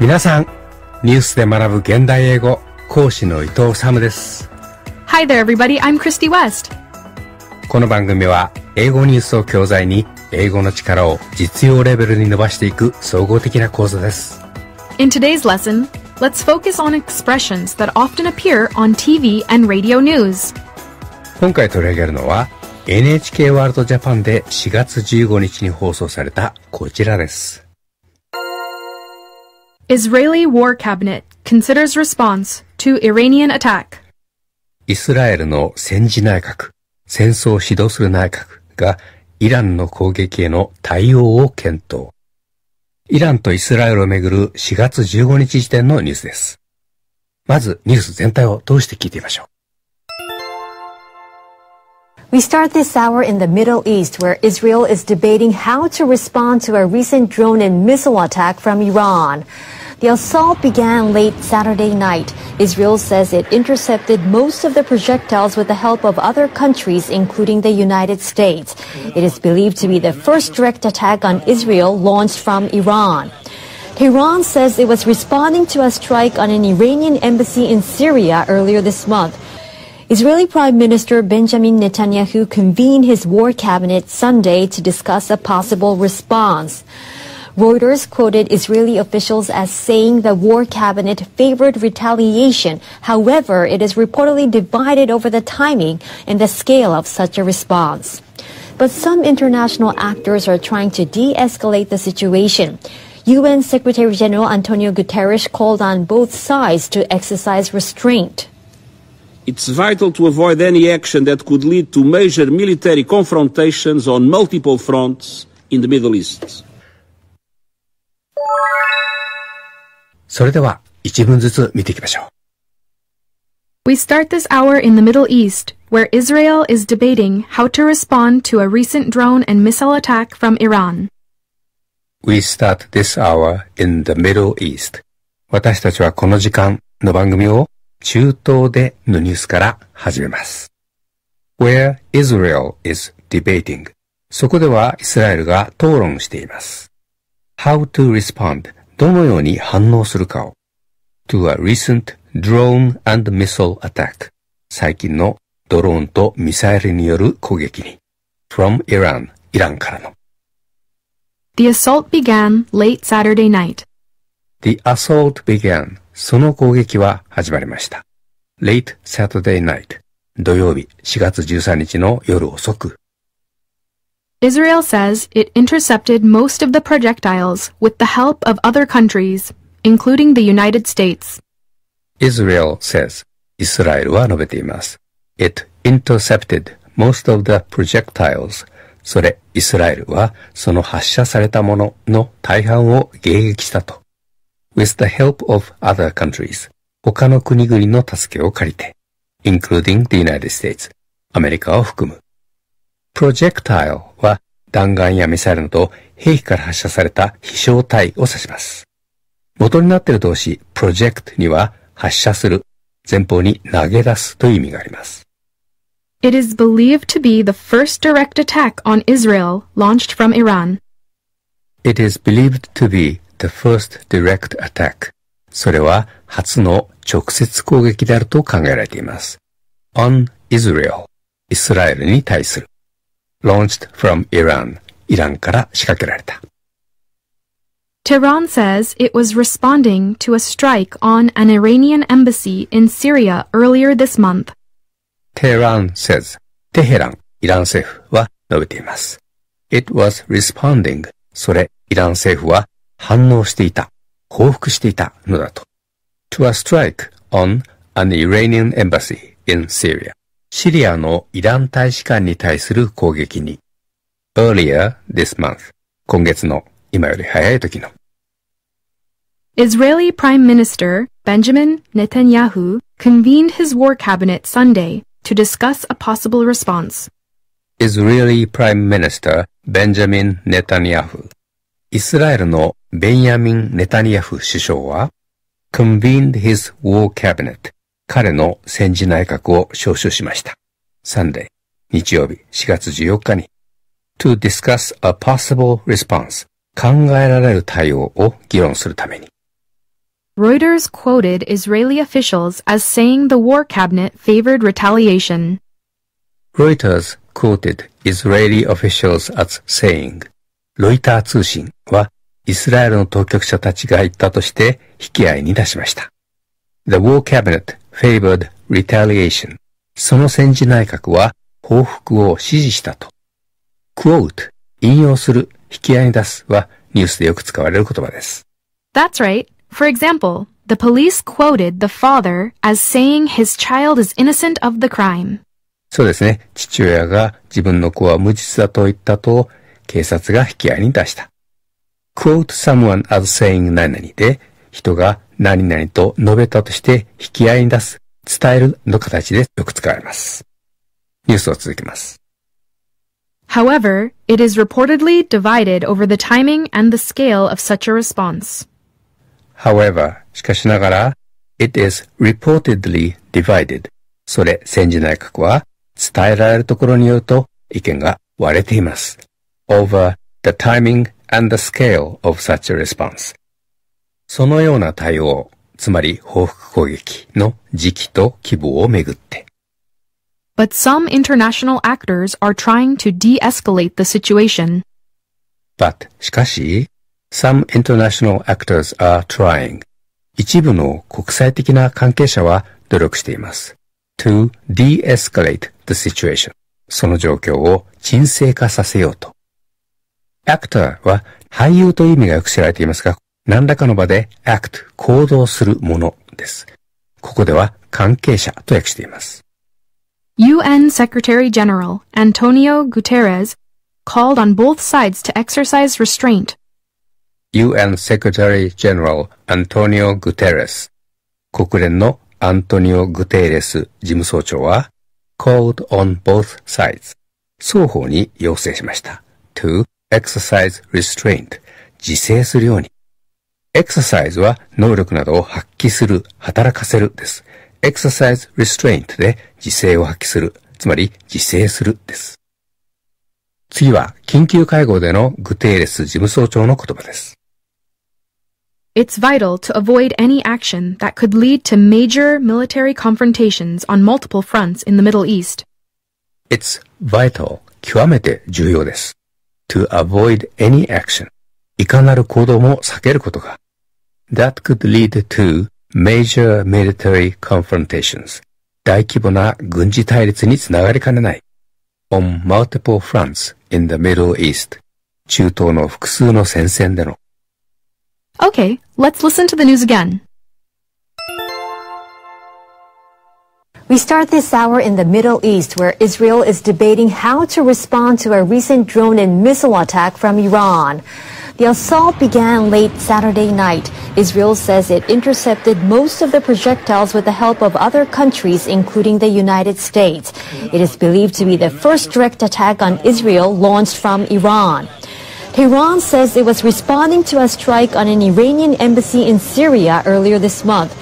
皆さん、ニュースで学ぶ現代英語講師の伊藤サムです。Hi there everybody, I'm Christy West. この番組は英語ニュースを教材に英語の力を実用レベルに伸ばしていく総合的な講座です。In today's lesson, let's focus on expressions that often appear on TV and radio news. 今回取り上げるのは NHK ワールドジャパンで4月15日に放送されたこちらです。Israeli War Cabinet considers response to Iranian attack. イスラエルの戦時内閣、戦争を指導する内閣がイランの攻撃への対応を検討。イランとイスラエルをめぐる4月15日時点のニュースです。まずニュース全体を通して聞いてみましょう。We start this hour in the Middle East, where Israel is debating how to respond to a recent drone and missile attack from Iran. The assault began late Saturday night. Israel says it intercepted most of the projectiles with the help of other countries, including the United States. It is believed to be the first direct attack on Israel launched from Iran. Tehran says it was responding to a strike on an Iranian embassy in Syria earlier this month. Israeli Prime Minister Benjamin Netanyahu convened his war cabinet Sunday to discuss a possible response. Reuters quoted Israeli officials as saying the war cabinet favored retaliation. However, it is reportedly divided over the timing and the scale of such a response. But some international actors are trying to de-escalate the situation. UN Secretary General Antonio Guterres called on both sides to exercise restraint. It's vital to avoid any action that could lead to major military confrontations on multiple fronts in the Middle East. それでは一文ずつ見ていきましょう。We start this hour in the Middle East, where Israel is debating how to respond to a recent drone and missile attack from Iran. We start this hour in the Middle East. 私たちはこの時間の番組を中東でのニュースから始めます。Where Israel is debating. そこではイスラエルが討論しています。how to respond どのように反応するかを to a recent drone and missile attack 最近のドローンとミサイルによる攻撃に from Iran イランからの The assault began late Saturday night The assault began その攻撃は始まりました late Saturday night 土曜日4月13日の夜遅く Israel says it intercepted most of the projectiles with the help of other countries, including the United States. Israel says It intercepted most of the projectiles. それ、イスラエルはその発射されたものの大半を迎撃したと。With the help of other countries. 他の国々の助けを借りて。Including the United States. アメリカを含む。プロジェクタイルは弾丸やミサイルなど兵器から発射された飛翔体を指します。元になっている動詞 project には発射する、前方に投げ出すという意味があります。It is believed to be the first direct attack on Israel launched from Iran. It is believed to be the first direct attack. それは初の直接攻撃であると考えられています。on Israel イスラエルに対する。launched from Iran イランから仕掛けられた。Tehran says it was responding to a strike on an Iranian embassy in Syria earlier this month. Tehran says テヘラン、イラン政府は述べています。It was responding それ、イラン政府は反応していた、報復していたのだと。to a strike on an Iranian embassy in Syria シリアのイラン大使館に対する攻撃に、earlier this month 今月の今より早い時の Israeli Prime Minister Benjamin Netanyahu convened his war cabinet Sunday to discuss a possible response. Israeli Prime Minister Benjamin Netanyahu イスラエルのベンヤミン・ネタニヤフ首相は convened his war cabinet 彼の戦時内閣を招集しました。3例、日曜日4月14日に、to discuss a possible response 考えられる対応を議論するために。Reuters quoted Israeli officials as saying the war cabinet favored retaliation. Reuters quoted Israeli officials as saying ロイター通信はイスラエルの当局者たちが言ったとして引き合いに出しました。The war cabinet favored retaliation その戦時内閣は報復を支持したと。quote 引用する、引き合いに出すはニュースでよく使われる言葉です。That's right. For example, the police quoted the father as saying his child is innocent of the crime. そうですね。父親が自分の子は無実だと言ったと、警察が引き合いに出した。quote someone as saying 何々で、人が何々と述べたとして引き合いに出す、伝えるの形でよく使われます。ニュースを続けます。However, it is reportedly divided over the timing and the scale of such a response. However, しかしながら、it is reportedly divided. それ、戦時内閣は伝えられるところによると意見が割れています。over the timing and the scale of such a response. そのような対応、つまり報復攻撃の時期と規模をめぐって。But some international actors are trying to de-escalate the situation. But しかし、some international actors are trying. 一部の国際的な関係者は努力しています。to de-escalate the situation. その状況を沈静化させようと。actor は俳優という意味がよく知られていますが、何らかの場で act 行動するものです。ここでは関係者と訳しています。UN Secretary General Antonio Guterres called on both sides to exercise restraint. UN Secretary General Antonio Guterres 国連のアントニオ・グテーレス事務総長は called on both sides 双方に要請しました to exercise restraint 自制するようにエクササイズは能力などを発揮する、働かせるです。エクササイズ・リスト e ントで自制を発揮する、つまり自制するです。次は緊急会合でのグテーレス事務総長の言葉です。It's vital to avoid any action that could lead to major military confrontations on multiple fronts in the Middle East. It's vital 極めて重要です。to avoid any action いかなる行動も避けることが。That could lead to major military confrontations. 大規模な軍事対立につながりかねない。On multiple fronts in the Middle East. 中東の複数の戦線での。Okay, let's listen to the news again. We start this hour in the Middle East, where Israel is debating how to respond to a recent drone and missile attack from Iran. The assault began late Saturday night. Israel says it intercepted most of the projectiles with the help of other countries, including the United States. It is believed to be the first direct attack on Israel launched from Iran. Tehran says it was responding to a strike on an Iranian embassy in Syria earlier this month.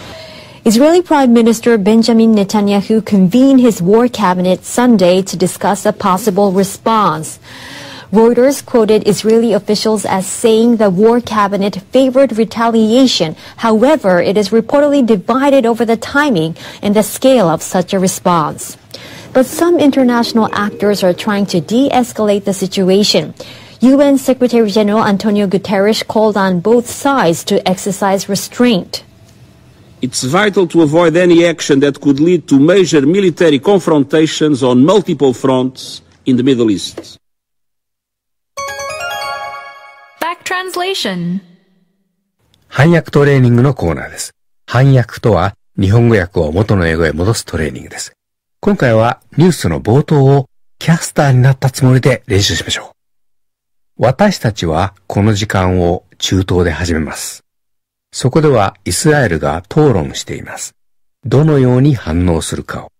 Israeli Prime Minister Benjamin Netanyahu convened his war cabinet Sunday to discuss a possible response. Reuters quoted Israeli officials as saying the war cabinet favored retaliation. However, it is reportedly divided over the timing and the scale of such a response. But some international actors are trying to de-escalate the situation. UN Secretary General Antonio Guterres called on both sides to exercise restraint. It's vital to avoid any action that could lead to major military confrontations on multiple fronts in the Middle East. Translation 翻訳トレーニングのコーナーです。翻訳とは日本語訳を元の英語へ戻すトレーニングです。今回はニュースの冒頭をキャスターになったつもりで練習しましょう。私たちはこの時間を中東で始めます。そこではイスラエルが討論しています。どのように反応するかを。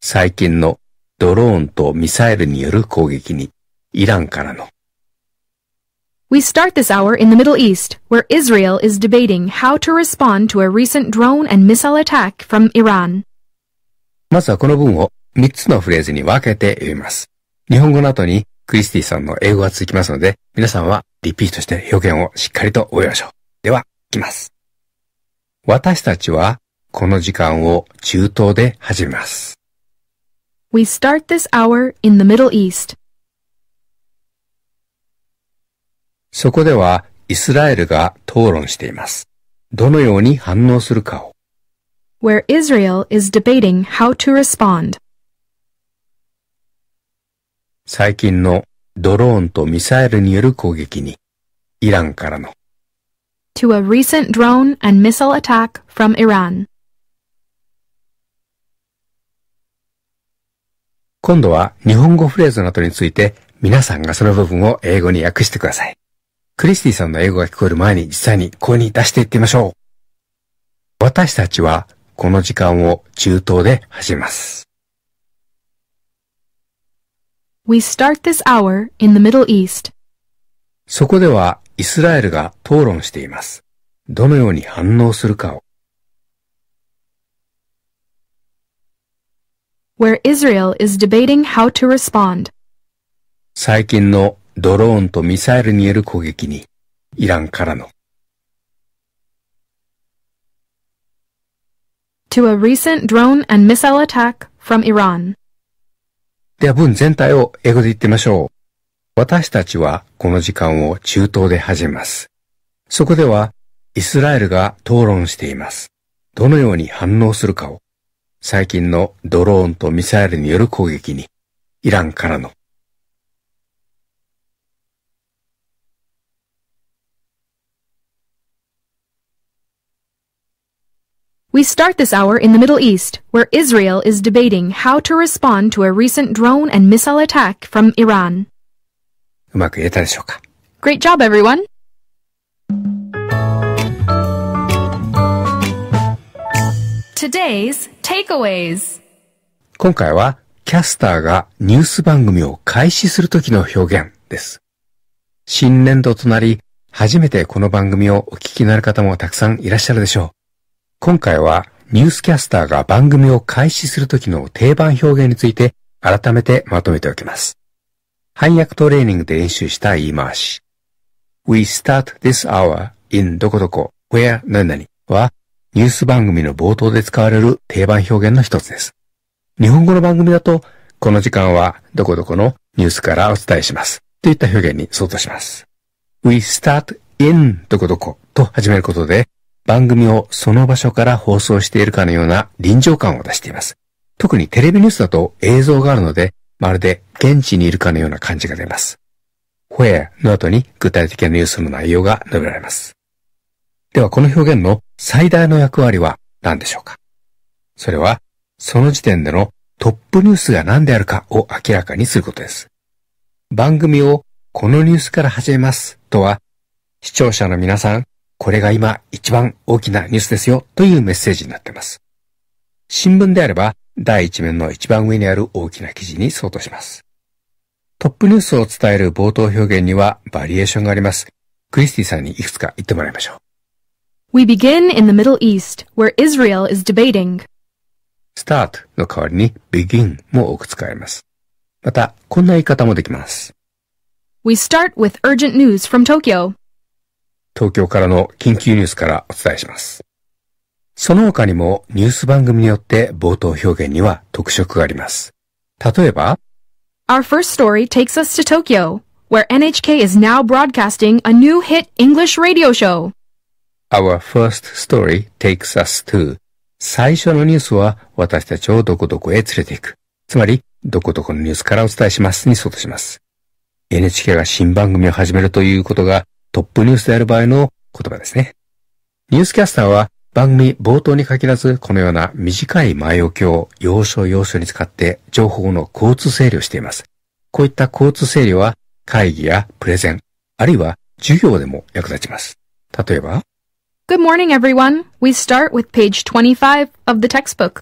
最近のドローンとミサイルによる攻撃にイランからの We start this hour in the Middle East, where Israel is debating how to respond to a recent drone and missile attack from Iran. まずはこの文を3つのフレーズに分けて読みます。日本語の後にクリスティさんの英語が続きますので、皆さんはリピートして表現をしっかりと覚えましょう。では、いきます。私たちはこの時間を中東で始めます。We start this hour in the Middle East. そこではイスラエルが討論しています。どのように反応するかを。Where Israel is debating how to respond. 最近のドローンとミサイルによる攻撃に、イランからの。To a recent drone and missile attack from Iran. 今度は日本語フレーズの後について皆さんがその部分を英語に訳してください。クリスティさんの英語が聞こえる前に実際に声に出していってみましょう。私たちはこの時間を中東で始めます。We start this hour in the Middle East. そこではイスラエルが討論しています。どのように反応するかを。Where Israel is debating how to respond. 最近のドローンとミサイルによる攻撃に、イランからの。To a recent drone and missile attack from Iran. では文全体を英語で言ってみましょう。私たちはこの時間を中東で始めます。そこではイスラエルが討論しています。どのように反応するかを最近のドローンとミサイルによる攻撃にイランからの We start this hour in the Middle East, where Israel is debating how to respond to a recent drone and missile attack from Iran. うまく言えたでしょうか Great job, everyone! Today's Takeaways! 今回はキャスターがニュース番組を開始するときの表現です。新年度となり、初めてこの番組をお聞きになる方もたくさんいらっしゃるでしょう。今回はニュースキャスターが番組を開始するときの定番表現について改めてまとめておきます。翻訳トレーニングで練習した言い回し。We start this hour in どこどこ where 何々はニュース番組の冒頭で使われる定番表現の一つです。日本語の番組だとこの時間はどこどこのニュースからお伝えしますといった表現に相当します。We start in どこどこと始めることで番組をその場所から放送しているかのような臨場感を出しています。特にテレビニュースだと映像があるので、まるで現地にいるかのような感じが出ます。Where の後に具体的なニュースの内容が述べられます。ではこの表現の最大の役割は何でしょうかそれは、その時点でのトップニュースが何であるかを明らかにすることです。番組をこのニュースから始めますとは、視聴者の皆さん、これが今一番大きなニュースですよというメッセージになっています。新聞であれば第一面の一番上にある大きな記事に相当します。トップニュースを伝える冒頭表現にはバリエーションがあります。クリスティさんにいくつか言ってもらいましょう。We begin in the Middle East, where Israel is debating. start の代わりに begin も多く使えます。また、こんな言い方もできます。We start with urgent news from Tokyo. 東京からの緊急ニュースからお伝えします。その他にもニュース番組によって冒頭表現には特色があります。例えば、Our first story takes us to Tokyo, where NHK is now broadcasting a new hit English radio show. Our first story takes us to 最初のニュースは私たちをどこどこへ連れて行く。つまり、どこどこのニュースからお伝えしますに相当します。NHK が新番組を始めるということがトップニュースである場合の言葉ですね。ニュースキャスターは番組冒頭に限らずこのような短い前置きを要所要所に使って情報の交通整理をしています。こういった交通整理は会議やプレゼン、あるいは授業でも役立ちます。例えば Good morning everyone. We start with page 25 of the textbook.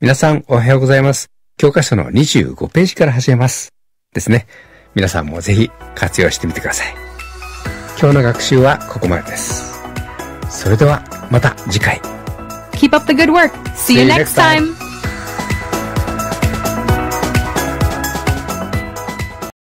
皆さんおはようございます。教科書の25ページから始めます。ですね。皆さんもぜひ活用してみてください。今日の学習はここまでです。それではまた次回。Keep up the good work. See you next time.